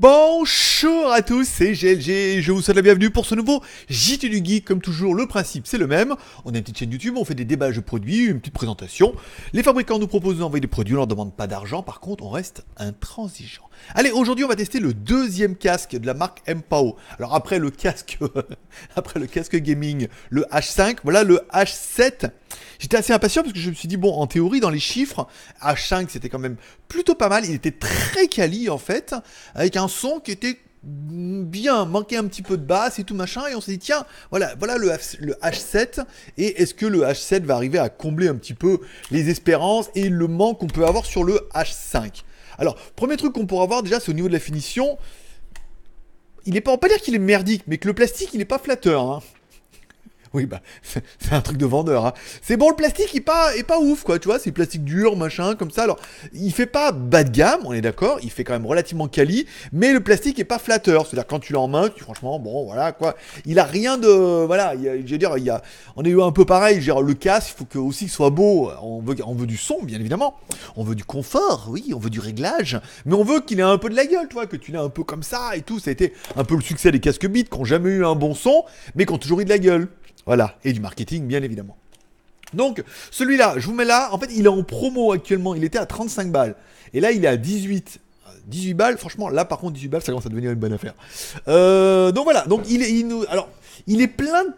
Bonjour à tous, c'est GLG, je vous souhaite la bienvenue pour ce nouveau JT du Geek. Comme toujours, le principe c'est le même. On a une petite chaîne YouTube, on fait des débats de produits, une petite présentation. Les fabricants nous proposent d'envoyer des produits, on leur demande pas d'argent, par contre on reste intransigeant. Allez, aujourd'hui on va tester le deuxième casque de la marque MPAO. Alors après le casque, après le casque gaming, le H5, voilà le H7 J'étais assez impatient parce que je me suis dit, bon, en théorie, dans les chiffres, H5, c'était quand même plutôt pas mal. Il était très quali, en fait, avec un son qui était bien, manquait un petit peu de basse et tout machin, et on s'est dit tiens, voilà, voilà le, H7, et est-ce que le H7 va arriver à combler un petit peu les espérances et le manque qu'on peut avoir sur le H5 Alors, premier truc qu'on pourra voir déjà, c'est au niveau de la finition, il est pas, on peut pas dire qu'il est merdique, mais que le plastique, il n'est pas flatteur. Hein. Oui, bah, c'est un truc de vendeur. Hein. C'est bon, le plastique, il pas, est pas ouf, quoi, tu vois, c'est plastique dur, machin, comme ça. Alors, il fait pas bas de gamme, on est d'accord, il fait quand même relativement quali, mais le plastique est pas flatteur. C'est-à-dire, quand tu l'as en main, franchement, bon, voilà, quoi. Il a rien de. Voilà, j'ai dire, il y a, on est un peu pareil, le casque, il faut que aussi soit beau. On veut, on veut du son, bien évidemment. On veut du confort, oui, on veut du réglage, mais on veut qu'il ait un peu de la gueule, tu vois, que tu l'aies un peu comme ça et tout. Ça a été un peu le succès des casques Beats qui n'ont jamais eu un bon son, mais qui ont toujours eu de la gueule. Voilà, et du marketing, bien évidemment. Donc, celui-là, je vous mets là. En fait, il est en promo actuellement. Il était à 35 balles. Et là, il est à 18. 18 balles, franchement, là par contre, 18 balles, ça commence à devenir une bonne affaire. Euh, donc voilà, donc il, est, nous, alors, il est plein de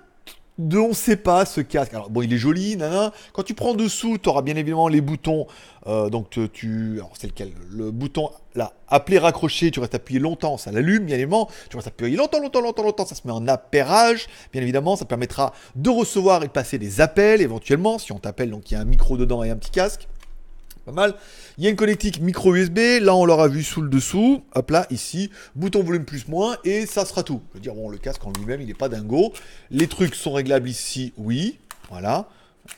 de on sait pas ce casque. Alors bon, il est joli, nanana. Quand tu prends dessous, tu auras bien évidemment les boutons. Euh, donc tu, alors c'est lequel Le bouton là, appeler, raccrocher. Tu restes appuyé longtemps, ça l'allume bien évidemment. Tu restes appuyé longtemps, longtemps, longtemps, longtemps. Ça se met en appairage, bien évidemment. Ça permettra de recevoir et de passer des appels éventuellement si on t'appelle. Donc il y a un micro dedans et un petit casque mal. Il y a une connectique micro USB, là on l'aura vu sous le dessous, hop là, ici, bouton volume plus moins, et ça sera tout. Je veux dire, bon, le casque en lui-même, il n'est pas dingo. Les trucs sont réglables ici, oui, voilà.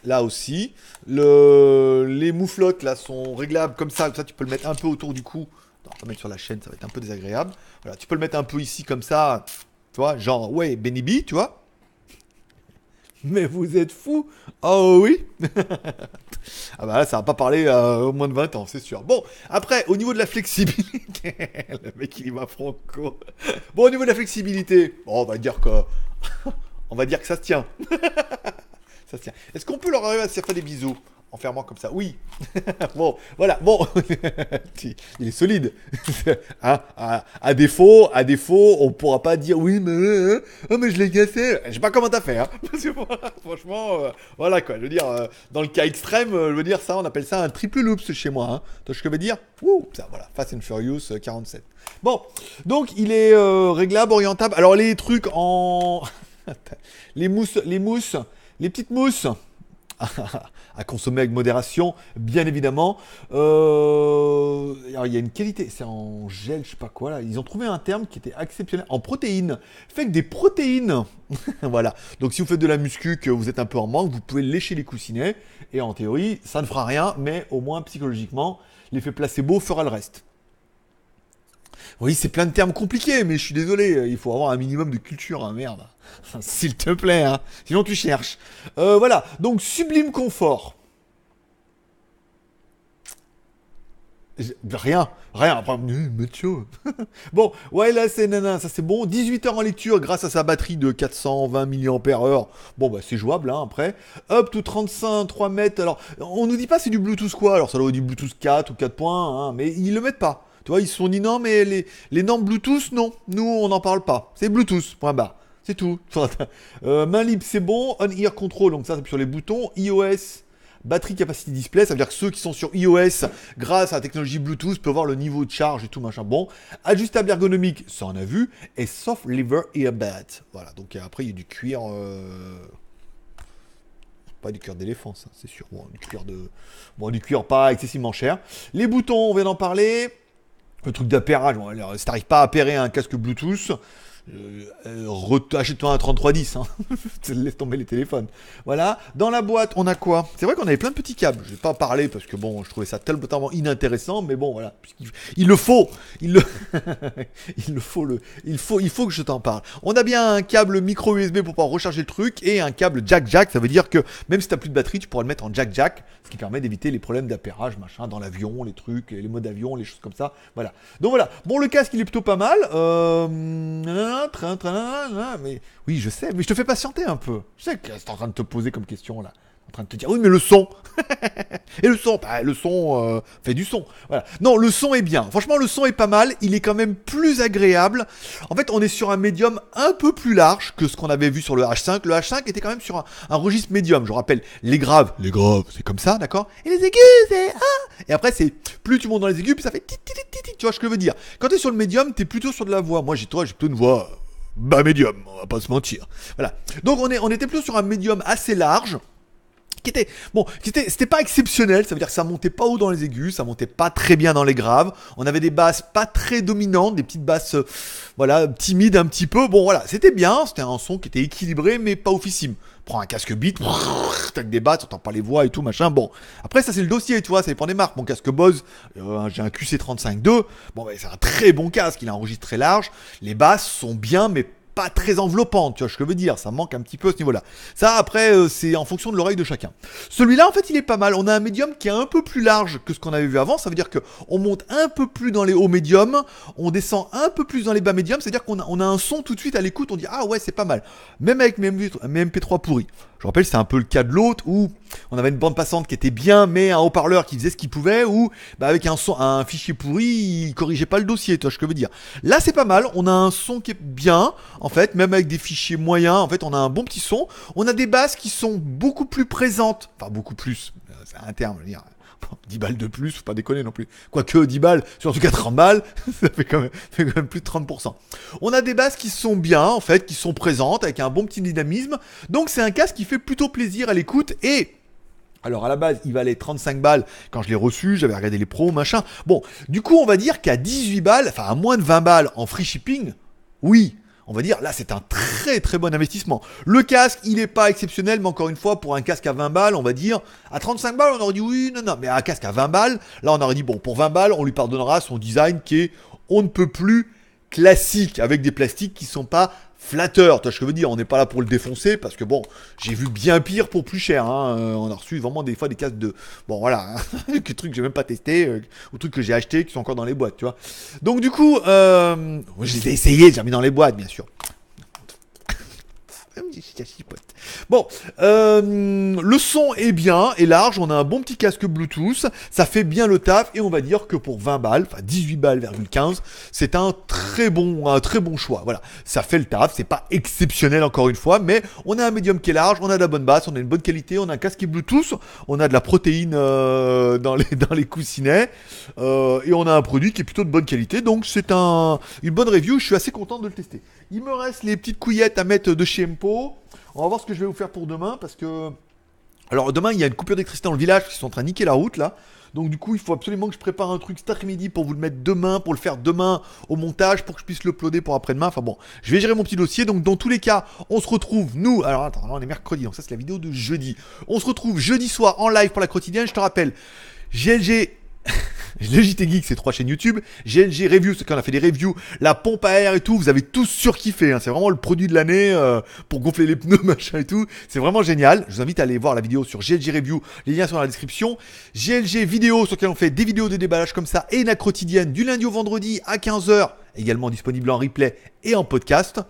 Là aussi, le... les mouflottes là sont réglables comme ça, ça tu peux le mettre un peu autour du cou. Non, on mettre sur la chaîne, ça va être un peu désagréable. Voilà, tu peux le mettre un peu ici comme ça, tu vois, genre ouais, B, tu vois. Mais vous êtes fou Oh oui Ah bah là, ça va pas parler euh, au moins de 20 ans, c'est sûr. Bon, après, au niveau de la flexibilité... le mec, il va franco. Bon, au niveau de la flexibilité, on va dire que... on va dire que ça se tient. ça tient. Est-ce qu'on peut leur arriver à faire des bisous en fermant comme ça. Oui. bon, voilà. Bon, il est solide. hein à, défaut, à défaut, on pourra pas dire oui, mais, euh, euh, oh, mais je l'ai cassé. Je sais pas comment t'as fait. Hein. franchement, euh, voilà quoi. Je veux dire, dans le cas extrême, je veux dire ça, on appelle ça un triple loops chez moi. Donc hein. je veux dire, ça, voilà, Fast and Furious 47. Bon, donc il est réglable, orientable. Alors les trucs en les mousses, les mousses, les petites mousses à consommer avec modération, bien évidemment. Euh, il y a une qualité, c'est en gel, je sais pas quoi là. Ils ont trouvé un terme qui était exceptionnel, en protéines. que des protéines Voilà. Donc, si vous faites de la muscu, que vous êtes un peu en manque, vous pouvez lécher les coussinets. Et en théorie, ça ne fera rien, mais au moins psychologiquement, l'effet placebo fera le reste. Oui, c'est plein de termes compliqués, mais je suis désolé, il faut avoir un minimum de culture, hein, merde. S'il te plaît, hein. sinon tu cherches. Euh, voilà, donc sublime confort. Rien, rien, après, Mathieu. bon, ouais, là, c'est nana, ça c'est bon. 18 heures en lecture grâce à sa batterie de 420 mAh. Bon, bah, c'est jouable, hein, après. Up tout 35, 3 mètres. Alors, on nous dit pas c'est du Bluetooth quoi, alors ça doit être du Bluetooth 4 ou 4 points, hein, mais ils le mettent pas. Tu vois, ils se sont dit non, mais les, les normes Bluetooth, non, nous on n'en parle pas. C'est Bluetooth, point barre. C'est tout. Euh, main libre, c'est bon. On-ear control, donc ça, c'est sur les boutons. iOS, batterie capacité display, ça veut dire que ceux qui sont sur iOS, grâce à la technologie Bluetooth, peuvent voir le niveau de charge et tout machin. Bon, ajustable ergonomique, ça on a vu. Et soft lever earbud. Voilà, donc après, il y a du cuir. Euh, pas du cuir d'éléphant, ça, c'est sûr. du cuir de. Bon, du cuir pas excessivement cher. Les boutons, on vient d'en parler. Le truc d'appairage, bon, alors, si t'arrives pas à appairer un casque Bluetooth, euh, euh achète-toi un 3310, hein. laisse tomber les téléphones. Voilà, dans la boîte, on a quoi C'est vrai qu'on avait plein de petits câbles, je vais pas parler parce que bon, je trouvais ça tellement inintéressant, mais bon, voilà, il le faut, il le, il le faut, le... Il, faut, il faut que je t'en parle. On a bien un câble micro USB pour pouvoir recharger le truc et un câble jack-jack, ça veut dire que même si tu t'as plus de batterie, tu pourras le mettre en jack-jack, ce qui permet d'éviter les problèmes d'appairage, machin, dans l'avion, les trucs, les modes d'avion, les choses comme ça, voilà. Donc voilà, bon, le casque, il est plutôt pas mal, euh mais oui, je sais, mais je te fais patienter un peu. Je sais que c'est en train de te poser comme question là en train de te dire, oui, mais le son Et le son bah, Le son euh, fait du son. Voilà. Non, le son est bien. Franchement, le son est pas mal. Il est quand même plus agréable. En fait, on est sur un médium un peu plus large que ce qu'on avait vu sur le H5. Le H5 était quand même sur un, registre médium. Je rappelle, les graves, les graves, c'est comme ça, d'accord Et les aigus, c'est... Ah Et après, c'est plus tu montes dans les aigus, plus ça fait... tu vois ce que je veux dire Quand tu es sur le médium, tu es plutôt sur de la voix. Moi, j'ai toi, j'ai plutôt une voix... Bah médium, on va pas se mentir. Voilà. Donc on, est, on était plutôt sur un médium assez large qui était bon, qui était, c'était pas exceptionnel. Ça veut dire que ça montait pas haut dans les aigus, ça montait pas très bien dans les graves. On avait des basses pas très dominantes, des petites basses, euh, voilà, timides un petit peu. Bon, voilà, c'était bien. C'était un son qui était équilibré, mais pas officime. Prends un casque beat, tac des basses, t'entends pas les voix et tout machin. Bon, après ça c'est le dossier, tu vois, ça dépend des marques. Mon casque Bose, euh, j'ai un QC35-2. Bon, ben, c'est un très bon casque. Il a un très large. Les basses sont bien, mais pas très enveloppante, tu vois ce que je veux dire, ça manque un petit peu à ce niveau-là. Ça après euh, c'est en fonction de l'oreille de chacun. Celui-là en fait il est pas mal, on a un médium qui est un peu plus large que ce qu'on avait vu avant, ça veut dire que on monte un peu plus dans les hauts médiums, on descend un peu plus dans les bas médiums, c'est-à-dire qu'on a, on a un son tout de suite à l'écoute, on dit ah ouais c'est pas mal, même avec mes MP3 pourris. Je rappelle, c'est un peu le cas de l'autre où on avait une bande passante qui était bien, mais un haut-parleur qui faisait ce qu'il pouvait, ou bah, avec un, son, un fichier pourri, il corrigeait pas le dossier, tu vois ce que je veux dire. Là, c'est pas mal, on a un son qui est bien, en fait, même avec des fichiers moyens, en fait, on a un bon petit son. On a des basses qui sont beaucoup plus présentes, enfin beaucoup plus, euh, c'est un terme, je veux dire 10 balles de plus, faut pas déconner non plus. Quoique 10 balles, sur en tout cas 30 balles, ça fait quand, même, fait quand même plus de 30%. On a des bases qui sont bien, en fait, qui sont présentes, avec un bon petit dynamisme. Donc c'est un casque qui fait plutôt plaisir à l'écoute et... Alors à la base, il valait 35 balles quand je l'ai reçu, j'avais regardé les pros, machin. Bon, du coup, on va dire qu'à 18 balles, enfin à moins de 20 balles en free shipping, oui, on va dire, là, c'est un très très bon investissement. Le casque, il n'est pas exceptionnel, mais encore une fois, pour un casque à 20 balles, on va dire, à 35 balles, on aurait dit oui, non, non, mais un casque à 20 balles, là, on aurait dit, bon, pour 20 balles, on lui pardonnera son design qui est, on ne peut plus classique, avec des plastiques qui ne sont pas flatteur. Tu vois que je veux dire On n'est pas là pour le défoncer parce que bon, j'ai vu bien pire pour plus cher. Hein. Euh, on a reçu vraiment des fois des cases de. Bon voilà, hein, des trucs que j'ai même pas testé euh, ou trucs que j'ai acheté qui sont encore dans les boîtes, tu vois. Donc du coup, euh, je les ai essayés, j'ai mis dans les boîtes bien sûr. Bon, euh, le son est bien, est large, on a un bon petit casque Bluetooth, ça fait bien le taf, et on va dire que pour 20 balles, enfin 18 balles, 15, c'est un très bon, un très bon choix. Voilà, ça fait le taf, c'est pas exceptionnel encore une fois, mais on a un médium qui est large, on a de la bonne basse, on a une bonne qualité, on a un casque Bluetooth, on a de la protéine euh, dans les dans les coussinets, euh, et on a un produit qui est plutôt de bonne qualité, donc c'est un une bonne review. Je suis assez content de le tester. Il me reste les petites couillettes à mettre de chez Empo. On va voir ce que je vais vous faire pour demain parce que. Alors demain, il y a une coupure d'électricité dans le village qui sont en train de niquer la route là. Donc du coup, il faut absolument que je prépare un truc cet après-midi pour vous le mettre demain, pour le faire demain au montage, pour que je puisse le pour après-demain. Enfin bon, je vais gérer mon petit dossier. Donc dans tous les cas, on se retrouve, nous, alors attends, on est mercredi, donc ça c'est la vidéo de jeudi. On se retrouve jeudi soir en live pour la quotidienne. Je te rappelle, GLG Le JT Geek, c'est trois chaînes YouTube. GLG Review, c'est quand on a fait des reviews. La pompe à air et tout, vous avez tous surkiffé. Hein. C'est vraiment le produit de l'année euh, pour gonfler les pneus, machin et tout. C'est vraiment génial. Je vous invite à aller voir la vidéo sur GLG Review. Les liens sont dans la description. GLG Vidéo, sur lequel on fait des vidéos de déballage comme ça et la quotidienne du lundi au vendredi à 15h également disponible en replay et en podcast.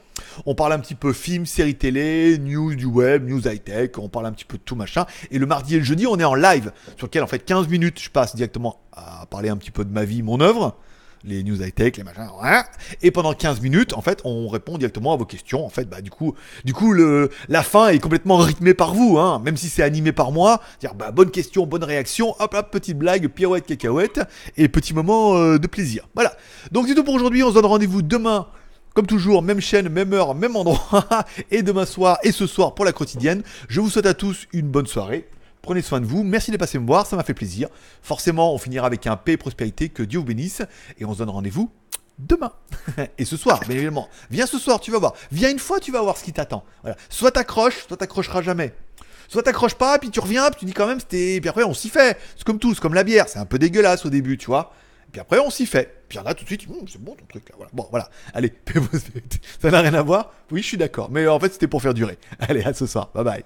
On parle un petit peu films, séries télé, news du web, news high-tech, on parle un petit peu de tout machin. Et le mardi et le jeudi, on est en live, sur lequel en fait 15 minutes je passe directement à parler un petit peu de ma vie, mon œuvre les news high-tech, les machins, hein. et pendant 15 minutes, en fait, on répond directement à vos questions. En fait, bah, du coup, du coup le, la fin est complètement rythmée par vous, hein, même si c'est animé par moi. Dire, bah, bonne question, bonne réaction, hop, hop, petite blague, pirouette, cacahuète, et petit moment euh, de plaisir. Voilà. Donc, c'est tout pour aujourd'hui. On se donne rendez-vous demain. Comme toujours, même chaîne, même heure, même endroit. et demain soir et ce soir pour la quotidienne. Je vous souhaite à tous une bonne soirée Prenez soin de vous. Merci de passer me voir, ça m'a fait plaisir. Forcément, on finira avec un paix et prospérité. Que Dieu vous bénisse. Et on se donne rendez-vous demain. et ce soir, bien évidemment. Viens ce soir, tu vas voir. Viens une fois, tu vas voir ce qui t'attend. Soit t'accroches, soit t'accrocheras jamais. Soit t'accroches pas, puis tu reviens, puis tu dis quand même, c'était. Puis après, on s'y fait. C'est comme tout, c'est comme la bière. C'est un peu dégueulasse au début, tu vois. Puis après, on s'y fait. Puis là a tout de suite, hmm, c'est bon ton truc là. Bon, voilà. Allez, ça n'a rien à voir. Oui, je suis d'accord. Mais en fait, c'était pour faire durer. Allez, à ce soir. Bye bye.